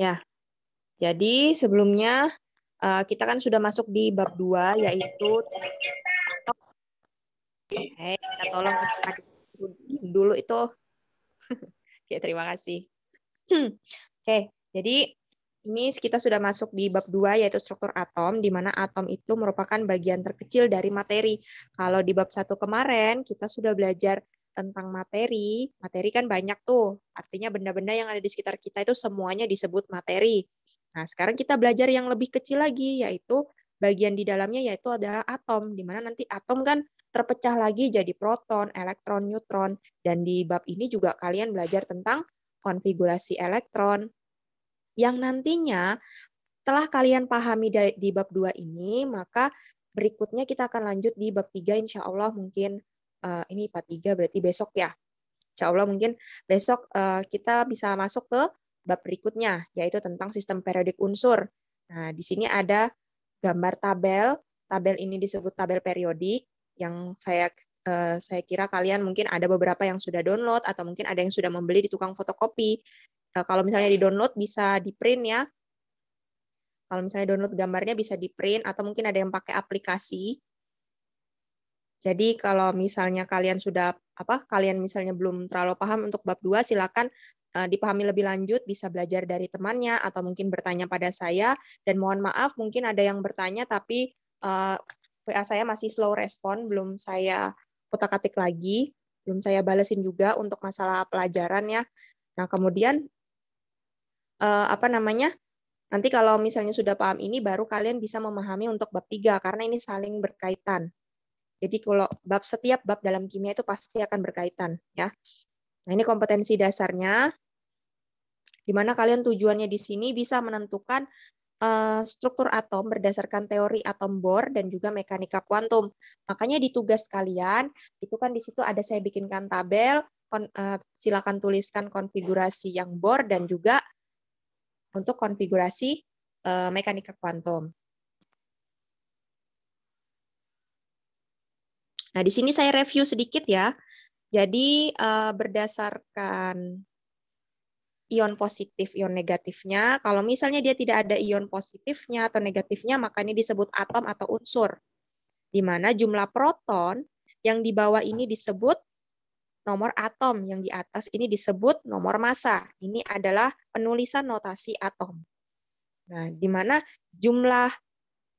Ya. Jadi sebelumnya eh, kita kan sudah masuk di bab dua, yaitu Oke, kita tolong dulu itu. Oke, terima kasih. Oke, jadi ini kita sudah masuk di bab dua, yaitu struktur atom di mana atom itu merupakan bagian terkecil dari materi. Kalau di bab satu kemarin kita sudah belajar tentang materi, materi kan banyak tuh. Artinya benda-benda yang ada di sekitar kita itu semuanya disebut materi. Nah, sekarang kita belajar yang lebih kecil lagi, yaitu bagian di dalamnya yaitu adalah atom, di mana nanti atom kan terpecah lagi jadi proton, elektron, neutron. Dan di bab ini juga kalian belajar tentang konfigurasi elektron. Yang nantinya telah kalian pahami di bab 2 ini, maka berikutnya kita akan lanjut di bab 3 insya Allah mungkin uh, ini IPA berarti besok ya. Insya Allah mungkin besok uh, kita bisa masuk ke bab berikutnya, yaitu tentang sistem periodik unsur. Nah, di sini ada gambar tabel. Tabel ini disebut tabel periodik yang saya uh, saya kira kalian mungkin ada beberapa yang sudah download atau mungkin ada yang sudah membeli di tukang fotokopi. Uh, kalau misalnya di download bisa di print ya. Kalau misalnya download gambarnya bisa di print atau mungkin ada yang pakai aplikasi jadi kalau misalnya kalian sudah apa kalian misalnya belum terlalu paham untuk bab 2 silakan uh, dipahami lebih lanjut bisa belajar dari temannya atau mungkin bertanya pada saya dan mohon maaf mungkin ada yang bertanya tapi uh, eh, WA saya masih slow respon belum saya kutak-atik lagi, belum saya balesin juga untuk masalah pelajaran ya. Nah, kemudian uh, apa namanya? Nanti kalau misalnya sudah paham ini baru kalian bisa memahami untuk bab 3 karena ini saling berkaitan. Jadi kalau bab setiap bab dalam kimia itu pasti akan berkaitan ya. Nah, ini kompetensi dasarnya di mana kalian tujuannya di sini bisa menentukan eh, struktur atom berdasarkan teori atom Bohr dan juga mekanika kuantum. Makanya di tugas kalian itu kan di situ ada saya bikinkan tabel eh, silakan tuliskan konfigurasi yang Bohr dan juga untuk konfigurasi eh, mekanika kuantum. Nah, di sini saya review sedikit ya. Jadi eh, berdasarkan ion positif, ion negatifnya, kalau misalnya dia tidak ada ion positifnya atau negatifnya, maka ini disebut atom atau unsur. Di mana jumlah proton yang di bawah ini disebut nomor atom, yang di atas ini disebut nomor massa. Ini adalah penulisan notasi atom. Nah, di mana jumlah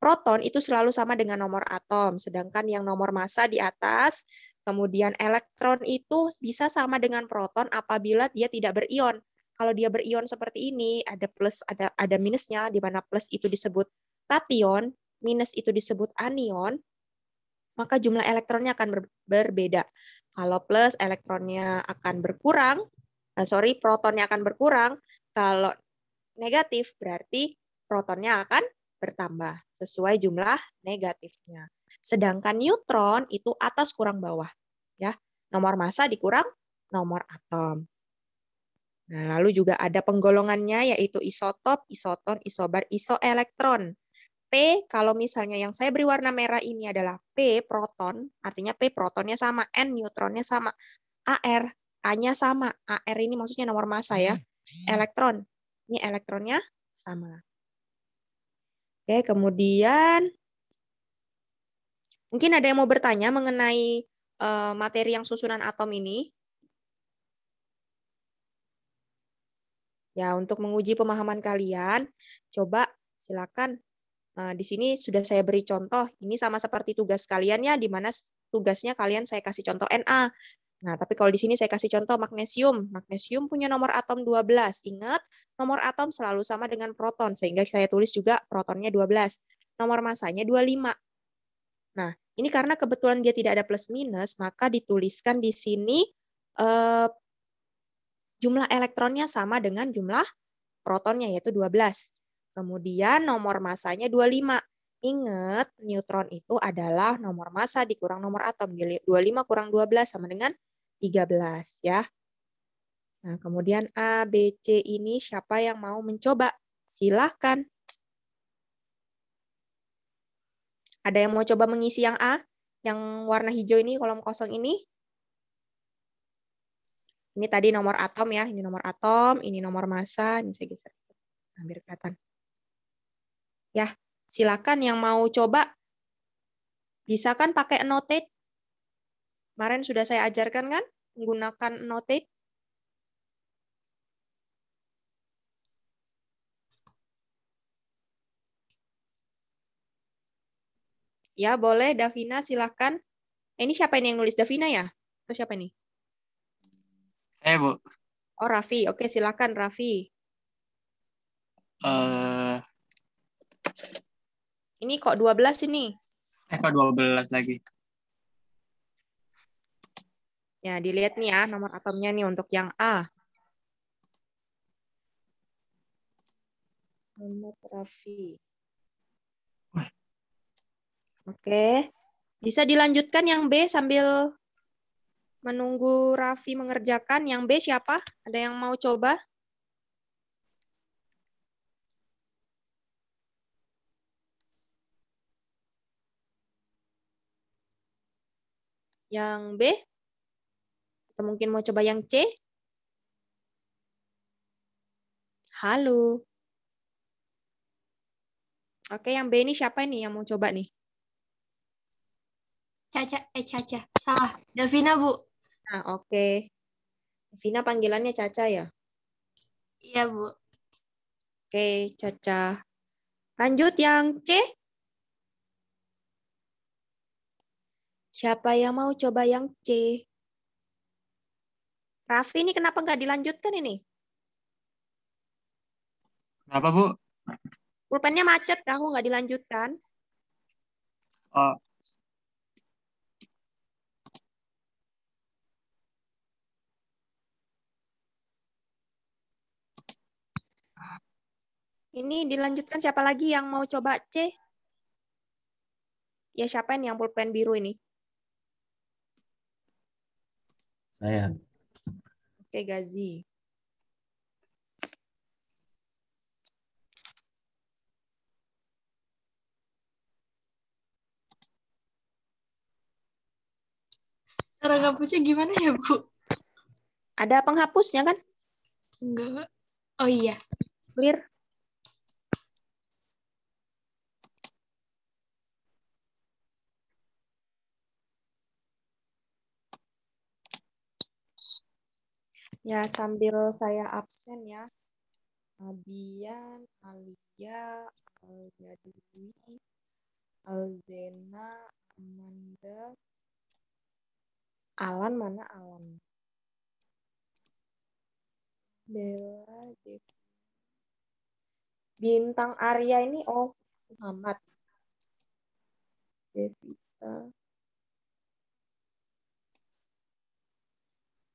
proton itu selalu sama dengan nomor atom, sedangkan yang nomor massa di atas, kemudian elektron itu bisa sama dengan proton apabila dia tidak berion. Kalau dia berion seperti ini, ada plus, ada ada minusnya, di mana plus itu disebut kation, minus itu disebut anion, maka jumlah elektronnya akan ber, berbeda. Kalau plus elektronnya akan berkurang, uh, sorry, protonnya akan berkurang. Kalau negatif berarti protonnya akan bertambah sesuai jumlah negatifnya. Sedangkan neutron itu atas kurang bawah, ya. Nomor massa dikurang nomor atom. Nah, lalu juga ada penggolongannya yaitu isotop, isoton, isobar, isoelektron. P kalau misalnya yang saya beri warna merah ini adalah P proton, artinya P protonnya sama, N neutronnya sama, AR A-nya sama. AR ini maksudnya nomor massa ya. Hmm. Elektron. Ini elektronnya sama. Oke, kemudian mungkin ada yang mau bertanya mengenai uh, materi yang susunan atom ini. Ya, untuk menguji pemahaman kalian, coba silakan Nah, di sini sudah saya beri contoh. Ini sama seperti tugas kalian ya, di mana tugasnya kalian saya kasih contoh NA. Nah, tapi kalau di sini saya kasih contoh magnesium. Magnesium punya nomor atom 12. Ingat, nomor atom selalu sama dengan proton, sehingga saya tulis juga protonnya 12. Nomor masanya 25. Nah, ini karena kebetulan dia tidak ada plus minus, maka dituliskan di sini eh, jumlah elektronnya sama dengan jumlah protonnya, yaitu 12. Kemudian nomor masanya 25. Ingat, neutron itu adalah nomor massa dikurang nomor atom. 25 kurang 12 sama dengan 13 ya. Nah, kemudian A, B, C ini siapa yang mau mencoba? Silahkan. Ada yang mau coba mengisi yang A? Yang warna hijau ini, kolom kosong ini? Ini tadi nomor atom ya. Ini nomor atom, ini nomor massa. Ini saya geser. Hampir kelihatan. Ya, silakan yang mau coba bisa kan pakai annotate? Kemarin sudah saya ajarkan kan? menggunakan notate. Ya, boleh. Davina, silahkan. Eh, ini siapa ini yang nulis? Davina ya? Atau siapa ini? Eh, Bu. Oh, Raffi. Oke, silakan Raffi. Uh... Ini kok 12 ini? Eh, kok 12 lagi? Ya, dilihat nih ya nomor atomnya nih untuk yang A. Nomor Oke. Bisa dilanjutkan yang B sambil menunggu Raffi mengerjakan. Yang B siapa? Ada yang mau coba? Yang B? Atau mungkin mau coba yang C? Halo. Oke, yang B ini siapa nih yang mau coba nih? Caca, eh Caca. Salah, Davina, Bu. Nah, oke. Davina panggilannya Caca ya? Iya, Bu. Oke, Caca. Lanjut yang C. Siapa yang mau coba yang C? Raffi ini kenapa nggak dilanjutkan ini? Kenapa, Bu? Pulpennya macet, tahu nggak dilanjutkan? Oh. Ini dilanjutkan siapa lagi yang mau coba C? Ya siapa ini yang pulpen biru ini? Saya pakai gazi. Cara ngapusnya gimana ya, Bu? Ada penghapusnya kan? Enggak. Oh iya. Clear? Ya, sambil saya absen ya. Abian, Alia, Alia Dwi, Aldena, Amanda, Alan mana Alan? Bella, Bintang Arya ini oh Muhammad. Devita.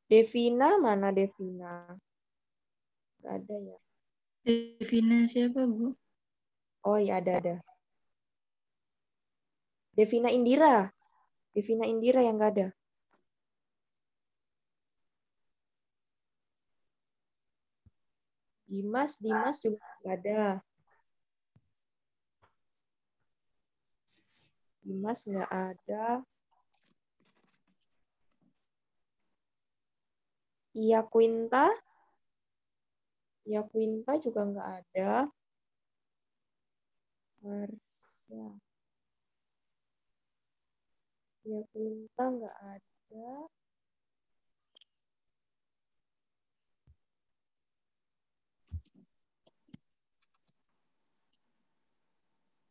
Devina mana Devina? Gak ada ya. Devina siapa, Bu? Oh iya ada ada. Devina Indira. Devina Indira yang gak ada. Dimas, Dimas juga gak ada. Dimas nggak ada. Ya Quinta. Ya Quinta juga nggak ada. Ya. Quinta nggak ada.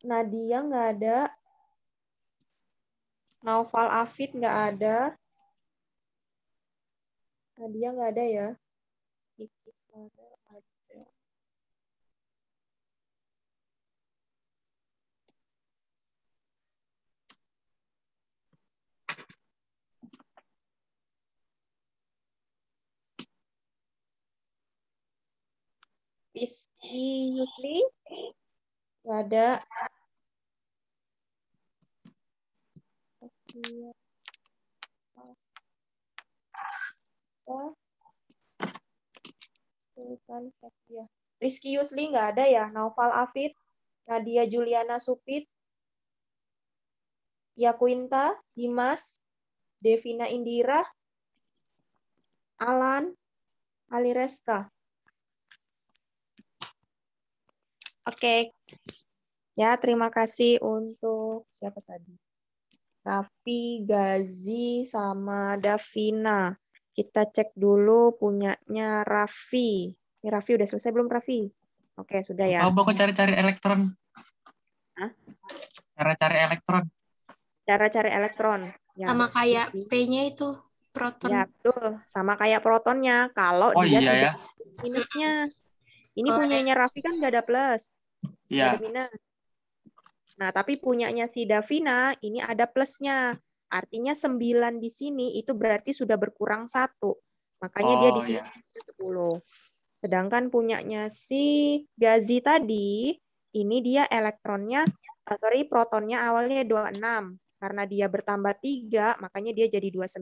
Nadia nggak ada. Naufal Afid nggak ada. Nadia nggak ada ya? Rizky Yusli? Nggak ada. kita Sultan Fatiah. Rizky Yusli nggak ada ya? Naufal Afid, Nadia Juliana Supit, Yakuinta, Dimas, Devina Indira, Alan, Alireska. Oke. Okay. Ya, terima kasih untuk siapa tadi? Raffi, Gazi, sama Davina. Kita cek dulu punyanya Raffi. Ini Raffi udah selesai belum Raffi? Oke, sudah ya. Mau aku cari-cari elektron. Hah? Cara-cari elektron. Cara-cari elektron. Ya. Sama kayak P-nya itu proton. Ya, betul. Sama kayak protonnya kalau oh, dia iya, ya? minusnya. Ini oh, punyanya Raffi kan nggak ada plus. Iya. Nah, tapi punyanya si Davina ini ada plusnya. Artinya 9 di sini itu berarti sudah berkurang satu. Makanya oh, dia di oh, sini yeah. Ya. 10. Sedangkan punyanya si Gazi tadi, ini dia elektronnya, eh, sorry, protonnya awalnya 26. Karena dia bertambah 3, makanya dia jadi 29.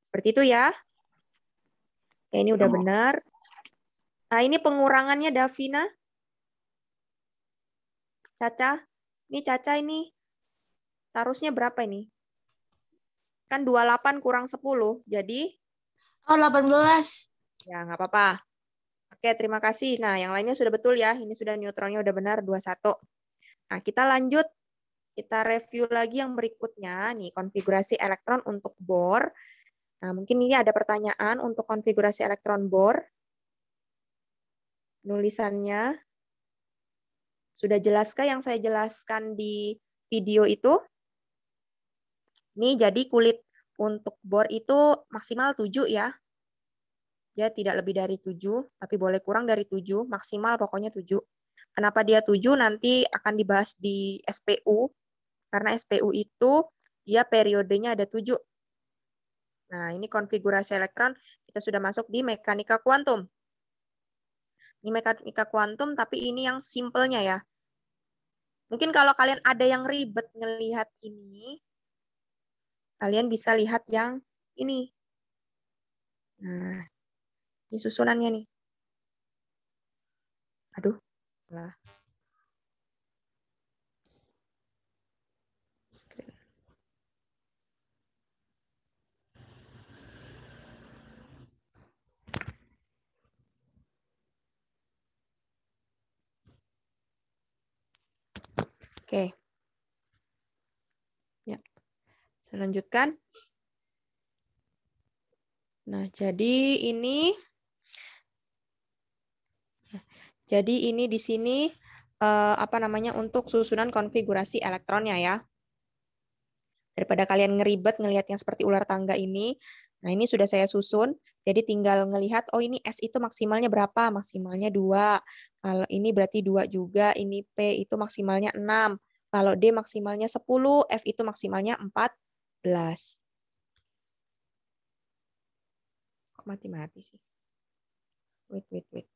Seperti itu ya. Oke, ini udah oh. benar. Nah, ini pengurangannya Davina. Caca, ini Caca ini harusnya berapa ini? Kan 28 kurang 10, jadi? Oh, 18. Ya, nggak apa-apa. Oke, terima kasih. Nah, yang lainnya sudah betul ya. Ini sudah neutronnya udah benar, 21. Nah, kita lanjut. Kita review lagi yang berikutnya. Nih, konfigurasi elektron untuk bor. Nah, mungkin ini ada pertanyaan untuk konfigurasi elektron bor. Nulisannya. Sudah jelaskah yang saya jelaskan di video itu? Ini jadi kulit untuk bor itu maksimal 7 ya. ya tidak lebih dari 7, tapi boleh kurang dari 7, maksimal pokoknya 7. Kenapa dia 7 nanti akan dibahas di SPU, karena SPU itu dia periodenya ada 7. Nah, ini konfigurasi elektron, kita sudah masuk di mekanika kuantum. Ini mekanika kuantum, tapi ini yang simpelnya ya. Mungkin kalau kalian ada yang ribet ngelihat ini, Kalian bisa lihat yang ini. Nah, ini susunannya nih. Aduh, lah. Oke. Okay. Saya Nah, jadi ini jadi ini di sini eh, apa namanya untuk susunan konfigurasi elektronnya ya. Daripada kalian ngeribet ngelihat yang seperti ular tangga ini. Nah, ini sudah saya susun. Jadi tinggal ngelihat oh ini S itu maksimalnya berapa? Maksimalnya 2. Kalau ini berarti 2 juga, ini P itu maksimalnya 6. Kalau D maksimalnya 10, F itu maksimalnya 4, Kok mati-mati sih? Wait, wait, wait.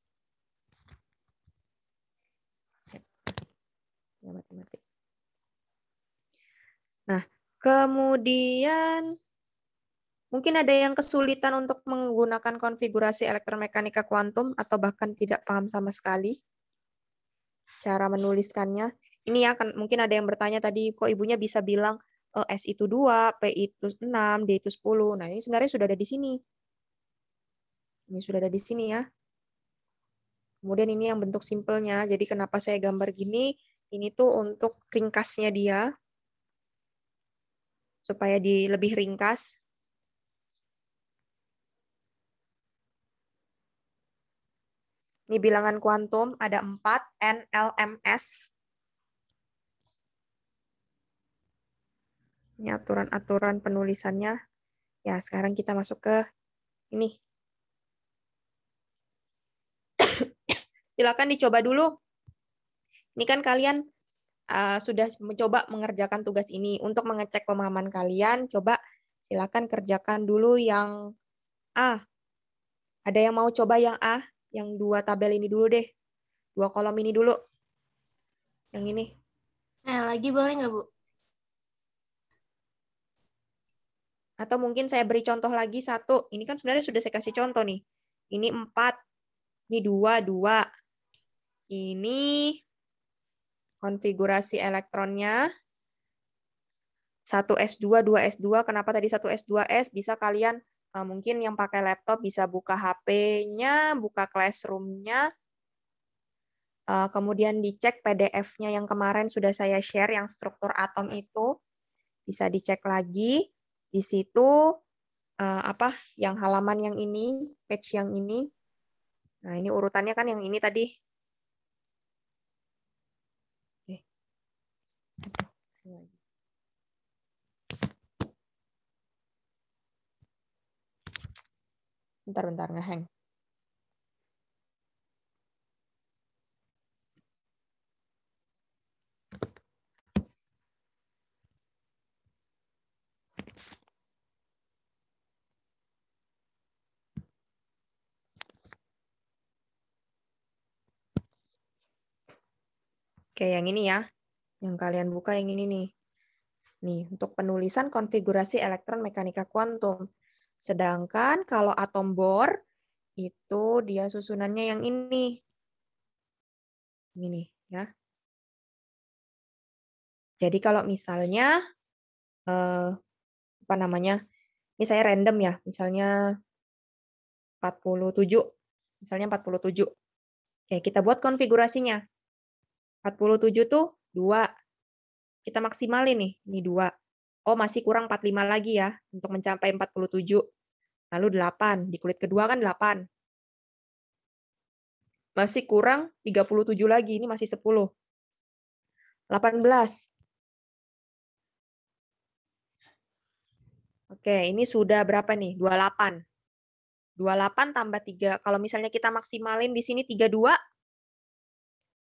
Ya, mati-mati. Nah, kemudian mungkin ada yang kesulitan untuk menggunakan konfigurasi elektromekanika kuantum atau bahkan tidak paham sama sekali cara menuliskannya. Ini ya, mungkin ada yang bertanya tadi, kok ibunya bisa bilang Eh, S itu 2, P itu 6, D itu 10. Nah, ini sebenarnya sudah ada di sini. Ini sudah ada di sini ya. Kemudian ini yang bentuk simpelnya. Jadi kenapa saya gambar gini? Ini tuh untuk ringkasnya dia. Supaya di lebih ringkas. Ini bilangan kuantum ada 4 N, L, M, S. ini aturan-aturan penulisannya. Ya, sekarang kita masuk ke ini. Silakan dicoba dulu. Ini kan kalian uh, sudah mencoba mengerjakan tugas ini. Untuk mengecek pemahaman kalian, coba silakan kerjakan dulu yang A. Ada yang mau coba yang A? Yang dua tabel ini dulu deh. Dua kolom ini dulu. Yang ini. Nah, lagi boleh nggak, Bu? Atau mungkin saya beri contoh lagi satu. Ini kan sebenarnya sudah saya kasih contoh nih. Ini empat, ini dua, dua. Ini konfigurasi elektronnya. 1 S2, 2 S2. Kenapa tadi 1 S2S? Bisa kalian eh, mungkin yang pakai laptop bisa buka HP-nya, buka Classroom-nya, eh, kemudian dicek PDF-nya yang kemarin sudah saya share yang struktur atom itu bisa dicek lagi di situ uh, apa yang halaman yang ini, page yang ini. Nah, ini urutannya kan yang ini tadi. Oke. Bentar-bentar ngehang. Kayak yang ini ya. Yang kalian buka yang ini nih. Nih, untuk penulisan konfigurasi elektron mekanika kuantum. Sedangkan kalau atom bor, itu dia susunannya yang ini. Ini ya. Jadi kalau misalnya, eh, apa namanya, ini saya random ya, misalnya 47, misalnya 47. Oke, kita buat konfigurasinya. 47 tuh 2. Kita maksimalin nih, ini 2. Oh, masih kurang 45 lagi ya untuk mencapai 47. Lalu 8, di kulit kedua kan 8. Masih kurang 37 lagi, ini masih 10. 18. Oke, ini sudah berapa nih? 28. 28 tambah 3. Kalau misalnya kita maksimalin di sini 32,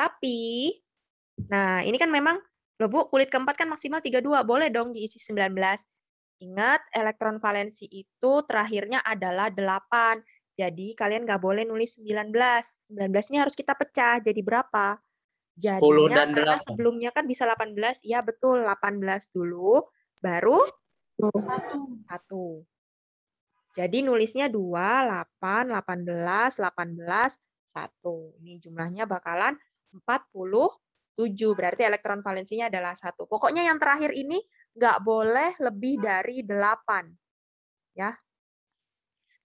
Tapi, nah ini kan memang, lo Bu, kulit keempat kan maksimal 32, boleh dong diisi 19. Ingat, elektron valensi itu terakhirnya adalah 8. Jadi kalian nggak boleh nulis 19. 19 ini harus kita pecah jadi berapa? Jadinya 10 dan 8. karena sebelumnya kan bisa 18, ya betul 18 dulu, baru 1. satu. Jadi nulisnya 2, 8, 18, 18, 1. Ini jumlahnya bakalan 47. Berarti elektron valensinya adalah satu. Pokoknya yang terakhir ini nggak boleh lebih dari 8. Ya.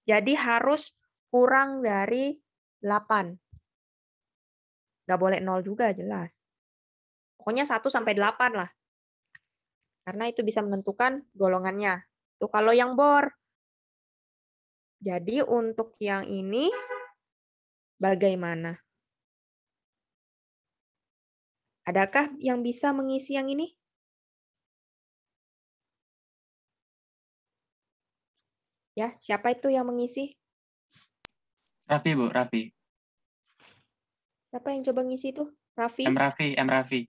Jadi harus kurang dari 8. Nggak boleh 0 juga jelas. Pokoknya 1 sampai 8 lah. Karena itu bisa menentukan golongannya. tuh kalau yang bor. Jadi untuk yang ini bagaimana? Adakah yang bisa mengisi yang ini? Ya, siapa itu yang mengisi? Raffi, Bu, Raffi. Siapa yang coba ngisi itu? Raffi? M. Raffi, M. Raffi.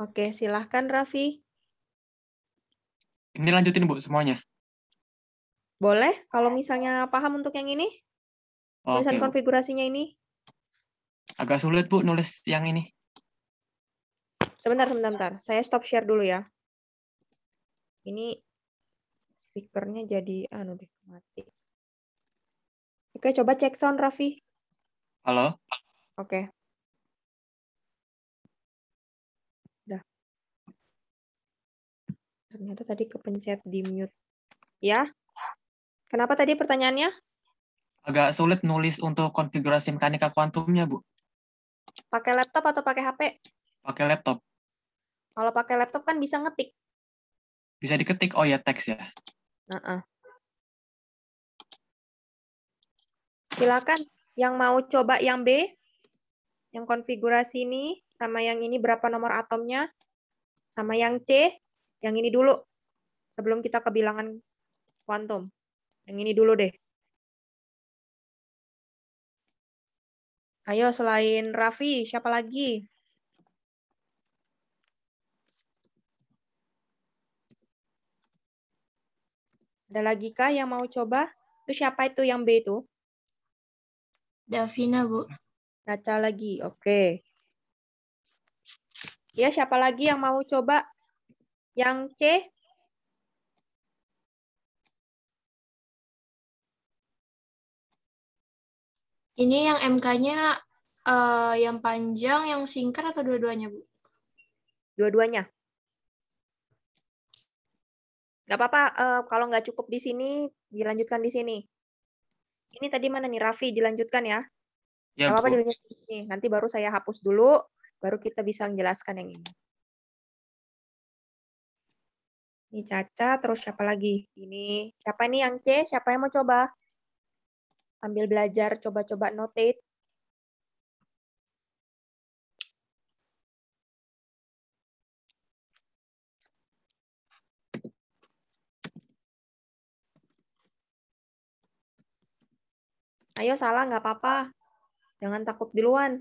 Oke, silahkan Raffi. Ini lanjutin, Bu, semuanya. Boleh, kalau misalnya paham untuk yang ini? Tulisan okay, konfigurasinya ini? Agak sulit, Bu, nulis yang ini. Sebentar, sebentar, sebentar. Saya stop share dulu ya. Ini speakernya jadi anu deh mati. Oke, coba cek sound Raffi. Halo. Oke. Dah. Ternyata tadi kepencet di mute. Ya. Kenapa tadi pertanyaannya? Agak sulit nulis untuk konfigurasi mekanika kuantumnya, Bu. Pakai laptop atau pakai HP? Pakai laptop. Kalau pakai laptop kan bisa ngetik. Bisa diketik. Oh ya, teks ya. Uh -uh. Silakan yang mau coba yang B. Yang konfigurasi ini sama yang ini berapa nomor atomnya? Sama yang C, yang ini dulu. Sebelum kita ke bilangan kuantum. Yang ini dulu deh. Ayo selain Raffi, siapa lagi? Ada lagi kah yang mau coba? Itu siapa itu yang B itu? Davina, Bu. Naca lagi, oke. Okay. Ya, siapa lagi yang mau coba? Yang C? Ini yang MK-nya uh, eh, yang panjang, yang singkat, atau dua-duanya, Bu? Dua-duanya. Gak apa-apa, uh, kalau nggak cukup di sini, dilanjutkan di sini. Ini tadi mana nih, Raffi? Dilanjutkan ya. Ya, apa-apa dilanjutkan di sini. Nanti baru saya hapus dulu, baru kita bisa menjelaskan yang ini. Ini Caca, terus siapa lagi? Ini siapa nih yang C? Siapa yang mau coba? Ambil belajar, coba-coba notate. Ayo salah nggak apa-apa. Jangan takut duluan.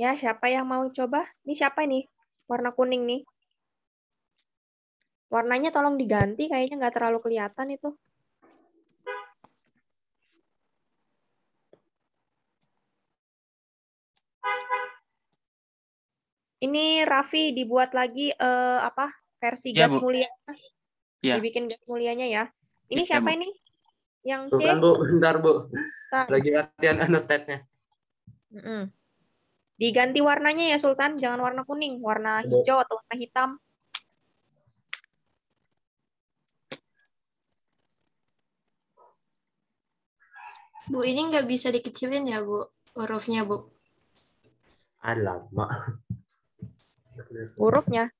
Ya, siapa yang mau coba? Ini siapa nih? Warna kuning nih. Warnanya tolong diganti, kayaknya nggak terlalu kelihatan itu. Ini Raffi dibuat lagi uh, apa versi ya, gas mulia? Ya. Dibikin gas mulianya ya. Ini ya, siapa ya, ini? Yang C? Bukan Bu, bentar Bu. Bentar. Lagi latihan annotate-nya. Mm -mm. Diganti warnanya ya Sultan, jangan warna kuning, warna iya, hijau atau warna hitam. Bu, ini nggak bisa dikecilin ya, Bu? Hurufnya, Bu. Alamak hurufnya.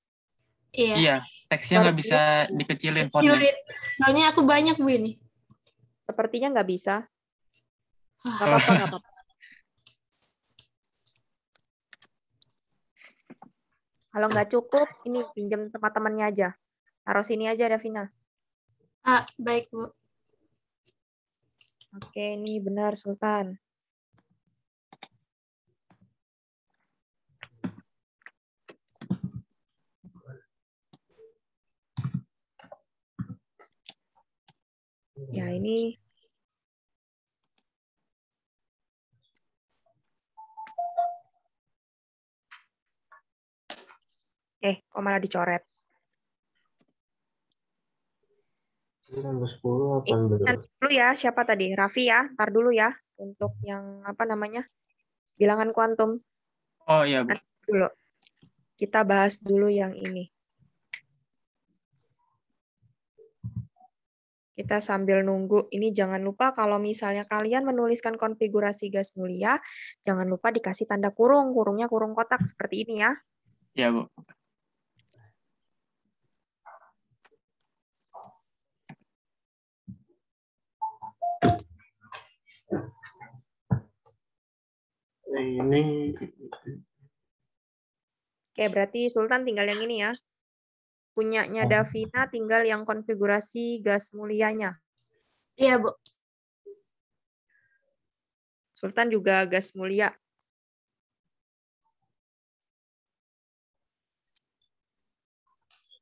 Iya. iya teksnya nggak bisa dikecilin fontnya. Soalnya aku banyak bu ini. Sepertinya nggak bisa. Ah. Gak apa-apa, gak apa-apa. Kalau nggak cukup, ini pinjam teman temannya aja. Harus ini aja, Davina. Ah, baik, Bu. Oke, ini benar, Sultan. Ya, ini Eh, kok malah dicoret? Nomor 10 kan ya, siapa tadi? Raffi ya, ntar dulu ya. Untuk yang apa namanya? Bilangan kuantum. Oh iya, Bu. dulu. Kita bahas dulu yang ini. kita sambil nunggu. Ini jangan lupa kalau misalnya kalian menuliskan konfigurasi gas mulia, jangan lupa dikasih tanda kurung. Kurungnya kurung kotak seperti ini ya. Iya, Bu. Ini Oke, berarti Sultan tinggal yang ini ya. Punyanya oh. Davina tinggal yang konfigurasi gas mulianya. Iya, Bu. Sultan juga gas mulia.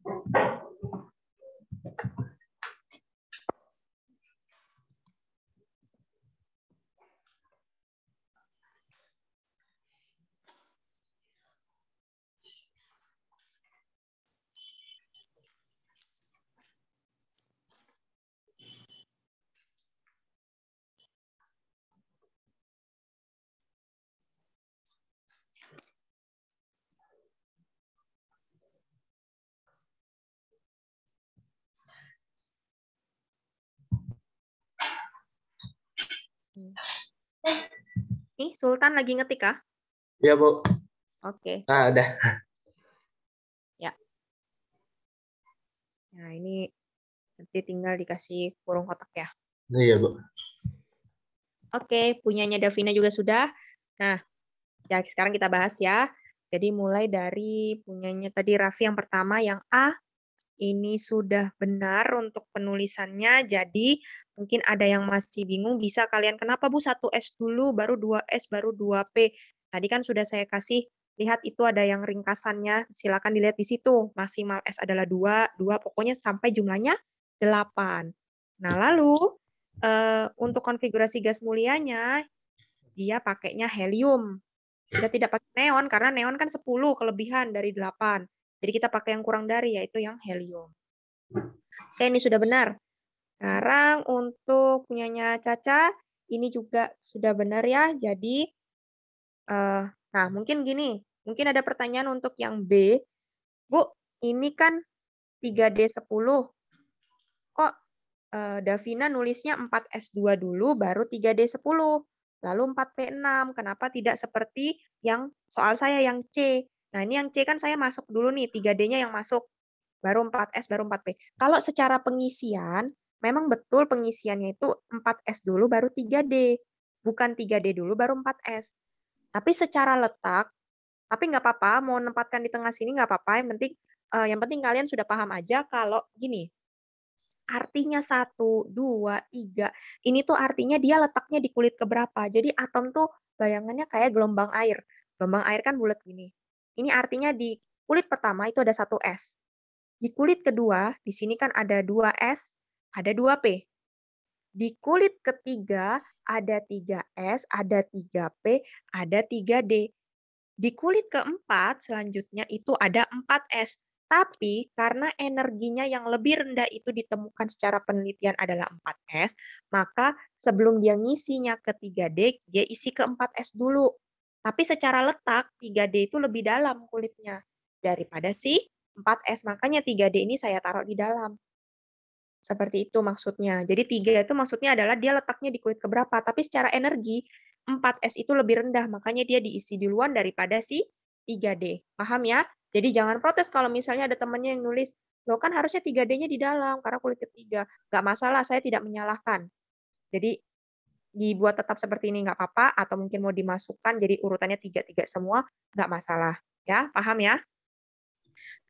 Thank you. Sultan lagi ngetik kah? Iya, Bu. Oke. Okay. Ah, udah. Ya. Nah, ini nanti tinggal dikasih kurung kotak ya. Iya, Bu. Oke, punyanya Davina juga sudah. Nah, ya sekarang kita bahas ya. Jadi mulai dari punyanya tadi Raffi yang pertama yang A, ini sudah benar untuk penulisannya. Jadi mungkin ada yang masih bingung bisa kalian kenapa Bu 1S dulu baru 2S baru 2P. Tadi kan sudah saya kasih lihat itu ada yang ringkasannya. Silakan dilihat di situ. Maksimal S adalah 2, 2 pokoknya sampai jumlahnya 8. Nah, lalu uh, untuk konfigurasi gas mulianya dia pakainya helium. Dia tidak pakai neon karena neon kan 10 kelebihan dari 8. Jadi kita pakai yang kurang dari yaitu yang helium. Oke, ini sudah benar. Sekarang untuk punyanya Caca, ini juga sudah benar ya. Jadi, uh, nah mungkin gini, mungkin ada pertanyaan untuk yang B. Bu, ini kan 3D10. Kok uh, Davina nulisnya 4S2 dulu, baru 3D10. Lalu 4P6, kenapa tidak seperti yang soal saya yang C? Nah, ini yang C kan saya masuk dulu nih, 3D-nya yang masuk. Baru 4S, baru 4P. Kalau secara pengisian, memang betul pengisiannya itu 4S dulu, baru 3D. Bukan 3D dulu, baru 4S. Tapi secara letak, tapi nggak apa-apa, mau menempatkan di tengah sini nggak apa-apa. Yang penting, eh, yang penting kalian sudah paham aja kalau gini, artinya satu, dua, tiga. Ini tuh artinya dia letaknya di kulit keberapa. Jadi atom tuh bayangannya kayak gelombang air. Gelombang air kan bulat gini. Ini artinya di kulit pertama itu ada satu S. Di kulit kedua, di sini kan ada dua S, ada dua P. Di kulit ketiga ada tiga s ada tiga p ada tiga d Di kulit keempat selanjutnya itu ada empat s Tapi karena energinya yang lebih rendah itu ditemukan secara penelitian adalah 4S, maka sebelum dia ngisinya ke 3D, dia isi ke 4S dulu. Tapi secara letak 3D itu lebih dalam kulitnya daripada si 4S. Makanya 3D ini saya taruh di dalam. Seperti itu maksudnya. Jadi 3 itu maksudnya adalah dia letaknya di kulit keberapa. Tapi secara energi 4S itu lebih rendah. Makanya dia diisi duluan daripada si 3D. Paham ya? Jadi jangan protes kalau misalnya ada temannya yang nulis, lo kan harusnya 3D-nya di dalam karena kulit ketiga. Gak masalah, saya tidak menyalahkan. Jadi dibuat tetap seperti ini nggak apa-apa atau mungkin mau dimasukkan jadi urutannya tiga tiga semua nggak masalah ya paham ya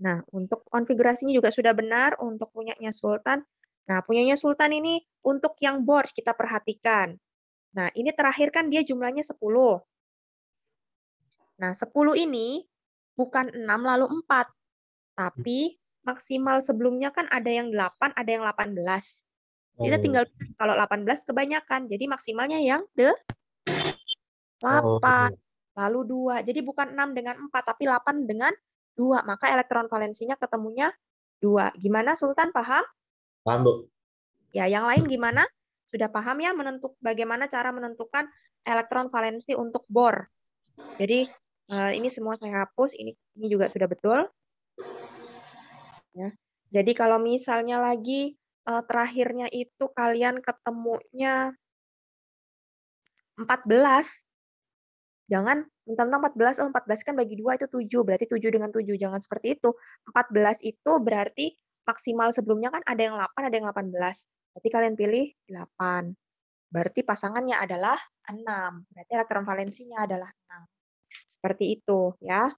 nah untuk konfigurasinya juga sudah benar untuk punyanya Sultan nah punyanya Sultan ini untuk yang board kita perhatikan nah ini terakhir kan dia jumlahnya 10 nah 10 ini bukan enam lalu empat tapi maksimal sebelumnya kan ada yang 8 ada yang 18 kita oh. tinggal kalau 18 kebanyakan. Jadi maksimalnya yang de 8 oh. Iya. lalu 2. Jadi bukan 6 dengan 4 tapi 8 dengan 2. Maka elektron valensinya ketemunya 2. Gimana Sultan paham? Paham, Bu. Ya, yang lain gimana? Sudah paham ya menentuk bagaimana cara menentukan elektron valensi untuk bor. Jadi eh, ini semua saya hapus, ini ini juga sudah betul. Ya. Jadi kalau misalnya lagi uh, terakhirnya itu kalian ketemunya 14. Jangan tentang 14, oh 14 kan bagi 2 itu 7, berarti 7 dengan 7, jangan seperti itu. 14 itu berarti maksimal sebelumnya kan ada yang 8, ada yang 18. Berarti kalian pilih 8. Berarti pasangannya adalah 6. Berarti elektron valensinya adalah 6. Seperti itu ya.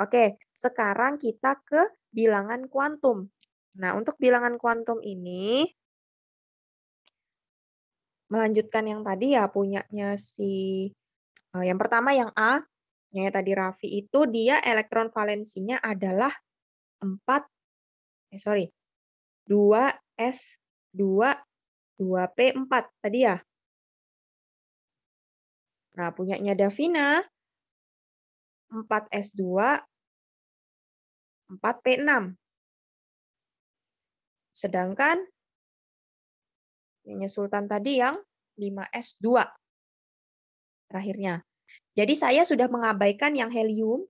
Oke, sekarang kita ke bilangan kuantum. Nah, untuk bilangan kuantum ini, melanjutkan yang tadi ya punyanya si, e, yang pertama yang A, yang tadi Raffi itu dia elektron valensinya adalah 4, eh sorry, 2S2 2P4 tadi ya. Nah, punyanya Davina 4S2 4P6. Sedangkan minyak sultan tadi yang 5S2 terakhirnya. Jadi saya sudah mengabaikan yang helium,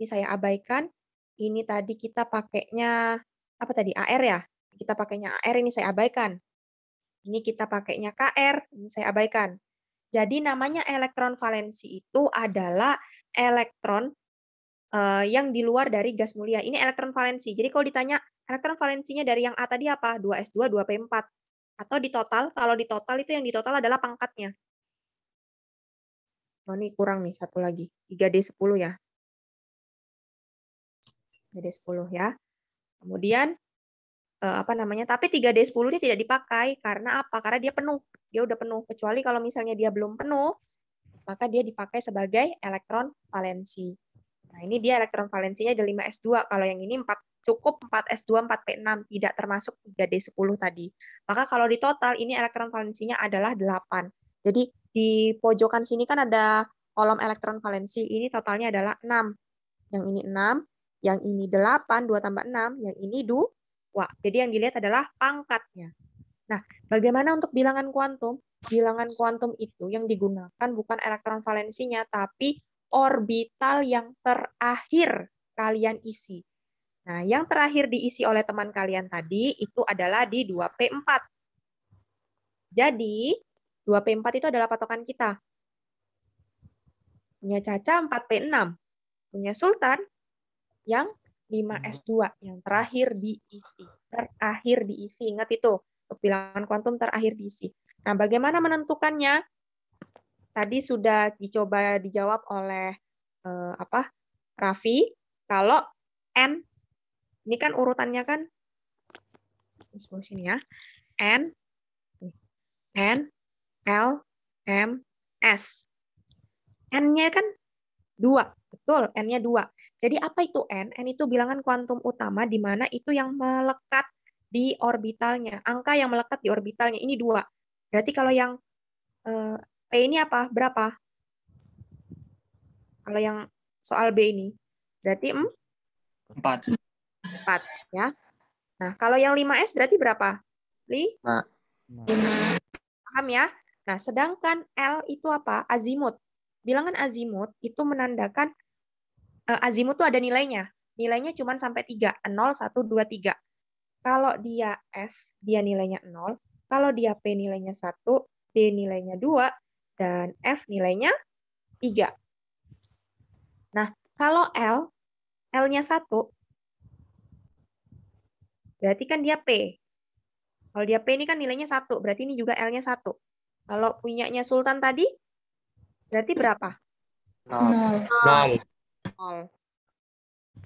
ini saya abaikan. Ini tadi kita pakainya apa tadi AR ya? Kita pakainya AR ini saya abaikan. Ini kita pakainya KR, ini saya abaikan. Jadi namanya elektron valensi itu adalah elektron eh, yang di luar dari gas mulia. Ini elektron valensi. Jadi kalau ditanya elektron valensinya dari yang A tadi apa? 2S2, 2P4. Atau di total, kalau di total itu yang di total adalah pangkatnya. Oh, ini kurang nih, satu lagi. 3D10 ya. 3D10 ya. Kemudian, eh, apa namanya, tapi 3D10 ini tidak dipakai. Karena apa? Karena dia penuh. Dia udah penuh. Kecuali kalau misalnya dia belum penuh, maka dia dipakai sebagai elektron valensi. Nah, ini dia elektron valensinya ada 5S2. Kalau yang ini 4 cukup 4 S2, 4 P6, tidak termasuk 3 D10 tadi. Maka kalau di total ini elektron valensinya adalah 8. Jadi di pojokan sini kan ada kolom elektron valensi, ini totalnya adalah 6. Yang ini 6, yang ini 8, 2 tambah 6, yang ini 2. Jadi yang dilihat adalah pangkatnya. Nah, bagaimana untuk bilangan kuantum? Bilangan kuantum itu yang digunakan bukan elektron valensinya, tapi orbital yang terakhir kalian isi. Nah, yang terakhir diisi oleh teman kalian tadi itu adalah di 2P4. Jadi, 2P4 itu adalah patokan kita. Punya Caca 4P6. Punya Sultan yang 5S2 yang terakhir diisi. Terakhir diisi, ingat itu. Untuk bilangan kuantum terakhir diisi. Nah, bagaimana menentukannya? Tadi sudah dicoba dijawab oleh eh, apa Raffi. Kalau N ini kan urutannya kan ya. N N L M S. N-nya kan dua, betul. N-nya dua. Jadi apa itu N? N itu bilangan kuantum utama di mana itu yang melekat di orbitalnya, angka yang melekat di orbitalnya ini dua. Berarti kalau yang eh, P ini apa? Berapa? Kalau yang soal B ini, berarti hmm? empat. 4 ya. Nah, kalau yang 5S berarti berapa? Li? 5. Nah. 5. Paham ya? Nah, sedangkan L itu apa? Azimut. Bilangan azimut itu menandakan eh, azimut itu ada nilainya. Nilainya cuma sampai 3, 0, 1, 2, 3. Kalau dia S, dia nilainya 0. Kalau dia P nilainya 1, D nilainya 2, dan F nilainya 3. Nah, kalau L, L-nya 1, Berarti kan dia P. Kalau dia P ini kan nilainya satu, berarti ini juga L-nya satu. Kalau punyanya Sultan tadi, berarti berapa? Nol. Nol.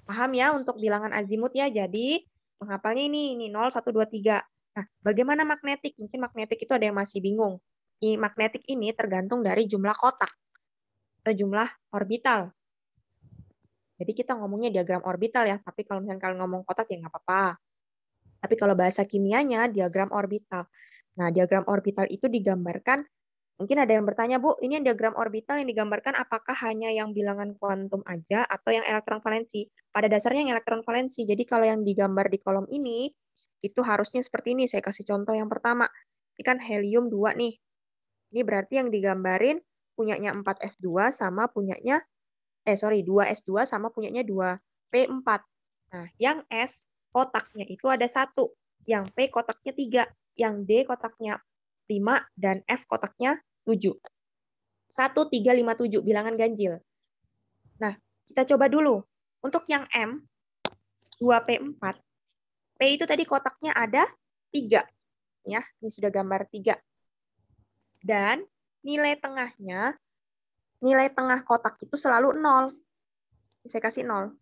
Paham ya untuk bilangan azimut ya. Jadi penghafalnya ini, ini 0, 1, 2, 3. Nah, bagaimana magnetik? Mungkin magnetik itu ada yang masih bingung. Ini, magnetik ini tergantung dari jumlah kotak atau jumlah orbital. Jadi kita ngomongnya diagram orbital ya, tapi kalau misalnya kalian ngomong kotak ya nggak apa-apa. Tapi kalau bahasa kimianya diagram orbital. Nah, diagram orbital itu digambarkan Mungkin ada yang bertanya, Bu, ini diagram orbital yang digambarkan apakah hanya yang bilangan kuantum aja atau yang elektron valensi? Pada dasarnya yang elektron valensi. Jadi kalau yang digambar di kolom ini, itu harusnya seperti ini. Saya kasih contoh yang pertama. Ini kan helium 2 nih. Ini berarti yang digambarin punyanya 4 s 2 sama punyanya, eh sorry, 2S2 sama punyanya 2P4. Nah, yang S kotaknya itu ada satu, yang P kotaknya tiga, yang D kotaknya lima dan F kotaknya tujuh. Satu, tiga, lima, tujuh bilangan ganjil. Nah, kita coba dulu. Untuk yang M, 2P4, P itu tadi kotaknya ada tiga, Ya, ini sudah gambar tiga. Dan nilai tengahnya, nilai tengah kotak itu selalu nol. Saya kasih nol.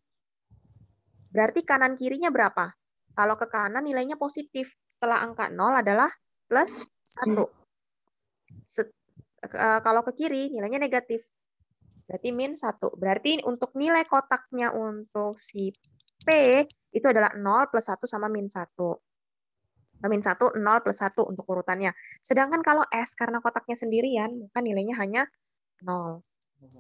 Berarti kanan kirinya berapa? Kalau ke kanan nilainya positif. Setelah angka 0 adalah plus 1. Se uh, kalau ke kiri nilainya negatif. Berarti min 1. Berarti untuk nilai kotaknya untuk si P itu adalah 0 plus 1 sama min 1. Eh, min 1, 0 plus 1 untuk urutannya. Sedangkan kalau S karena kotaknya sendirian, maka nilainya hanya 0.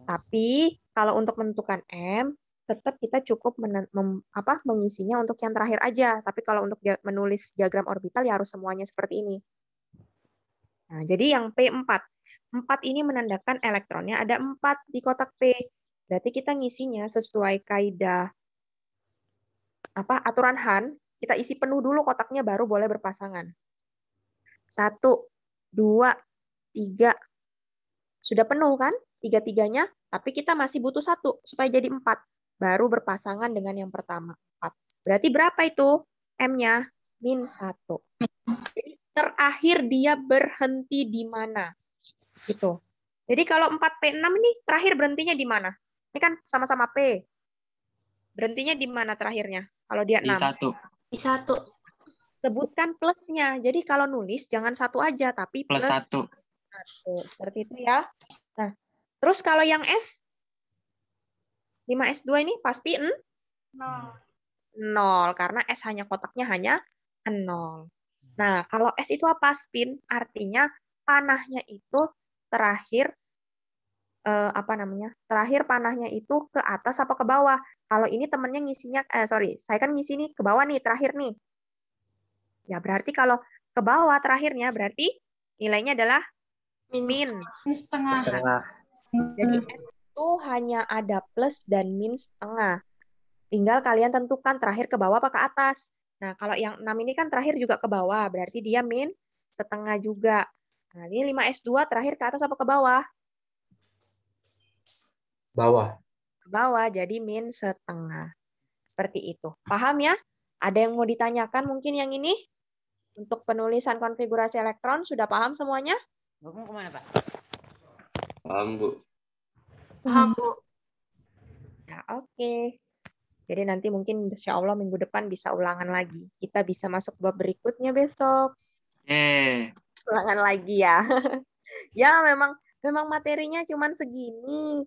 Tapi kalau untuk menentukan M, tetap kita cukup men, mem, apa, mengisinya untuk yang terakhir aja. Tapi kalau untuk menulis diagram orbital ya harus semuanya seperti ini. Nah, jadi yang P4. 4 ini menandakan elektronnya ada 4 di kotak P. Berarti kita ngisinya sesuai kaidah apa aturan Han, kita isi penuh dulu kotaknya baru boleh berpasangan. Satu, dua, tiga. Sudah penuh kan? Tiga-tiganya, tapi kita masih butuh satu supaya jadi empat baru berpasangan dengan yang pertama 4. Berarti berapa itu M-nya? Min 1. Jadi terakhir dia berhenti di mana? Gitu. Jadi kalau 4P6 ini terakhir berhentinya di mana? Ini kan sama-sama P. Berhentinya di mana terakhirnya? Kalau dia 6. Di 1. Di 1. Sebutkan plusnya. Jadi kalau nulis jangan satu aja, tapi plus, plus 1. 1. Seperti itu ya. Nah, terus kalau yang S 5S2 ini pasti n? Nol. karena S hanya kotaknya hanya nol. Nah, kalau S itu apa? Spin, artinya panahnya itu terakhir eh, apa namanya? Terakhir panahnya itu ke atas apa ke bawah? Kalau ini temennya ngisinya eh sorry, saya kan ngisi nih ke bawah nih terakhir nih. Ya berarti kalau ke bawah terakhirnya berarti nilainya adalah min. Min setengah. Jadi hmm. S itu hanya ada plus dan minus setengah. Tinggal kalian tentukan terakhir ke bawah apa ke atas. Nah, kalau yang 6 ini kan terakhir juga ke bawah, berarti dia min setengah juga. Nah, ini 5S2 terakhir ke atas apa ke bawah? Bawah. Ke bawah, jadi min setengah. Seperti itu. Paham ya? Ada yang mau ditanyakan mungkin yang ini? Untuk penulisan konfigurasi elektron, sudah paham semuanya? Paham, Bu paham hmm. bu nah oke okay. jadi nanti mungkin insya Allah minggu depan bisa ulangan lagi kita bisa masuk bab berikutnya besok eh ulangan lagi ya ya memang memang materinya cuman segini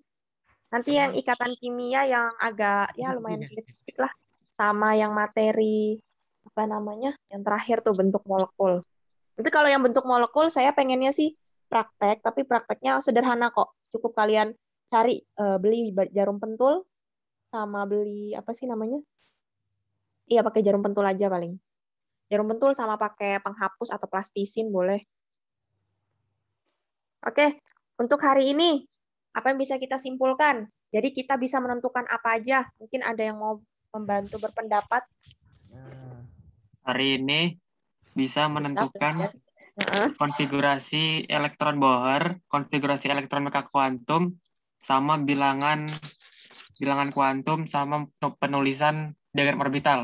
nanti yang iya. ikatan kimia yang agak ya iya, lumayan sulit iya. sedikit lah sama yang materi apa namanya yang terakhir tuh bentuk molekul itu kalau yang bentuk molekul saya pengennya sih praktek tapi prakteknya sederhana kok cukup kalian cari uh, beli jarum pentul sama beli apa sih namanya? Iya pakai jarum pentul aja paling. Jarum pentul sama pakai penghapus atau plastisin boleh. Oke, untuk hari ini apa yang bisa kita simpulkan? Jadi kita bisa menentukan apa aja. Mungkin ada yang mau membantu berpendapat. Nah, hari ini bisa menentukan konfigurasi elektron Bohr, konfigurasi elektron meka kuantum, sama bilangan bilangan kuantum sama penulisan diagram orbital.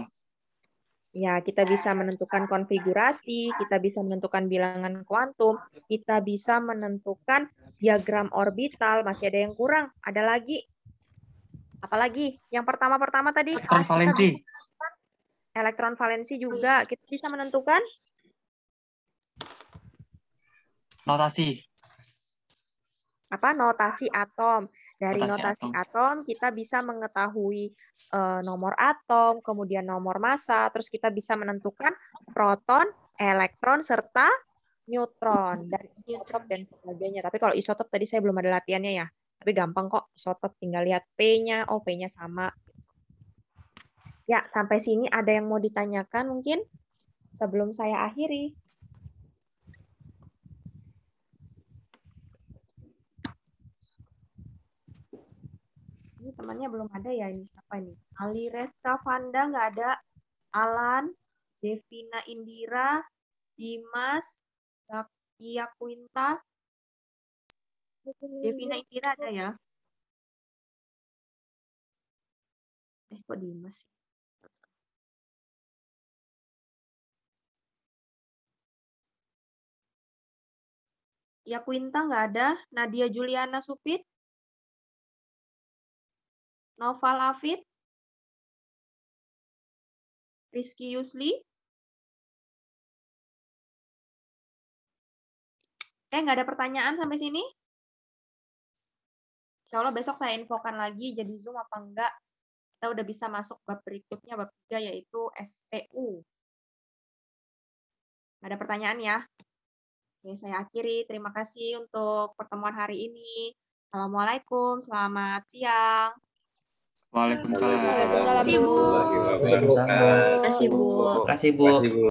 Ya, kita bisa menentukan konfigurasi, kita bisa menentukan bilangan kuantum, kita bisa menentukan diagram orbital. Masih ada yang kurang? Ada lagi? Apalagi yang pertama-pertama tadi? Elektron valensi. Elektron valensi juga. Kita bisa menentukan? Notasi apa notasi atom. Dari notasi, notasi atom. atom kita bisa mengetahui e, nomor atom, kemudian nomor massa, terus kita bisa menentukan proton, elektron serta neutron dan isotop dan sebagainya. Tapi kalau isotop tadi saya belum ada latihannya ya. Tapi gampang kok isotop tinggal lihat P-nya, oh P-nya sama. Ya, sampai sini ada yang mau ditanyakan mungkin sebelum saya akhiri. Ini temannya belum ada ya ini siapa ini? Ali Resta Vanda nggak ada. Alan, Devina Indira, Dimas, Zakia Quinta. Devina Indira ada ya? Eh kok Dimas sih? Ya Quinta nggak ada. Nadia Juliana Supit. Noval Afid, Rizky Yusli. Oke, eh, nggak ada pertanyaan sampai sini? Insya Allah besok saya infokan lagi jadi Zoom apa enggak. Kita udah bisa masuk bab berikutnya, bab 3 yaitu SPU. E nggak ada pertanyaan ya? Oke, saya akhiri. Terima kasih untuk pertemuan hari ini. Assalamualaikum, selamat siang. Waalaikumsalam. Waalaikumsalam. Waalaikumsalam. Waalaikumsalam. Kasih Bu. Kasih Bu.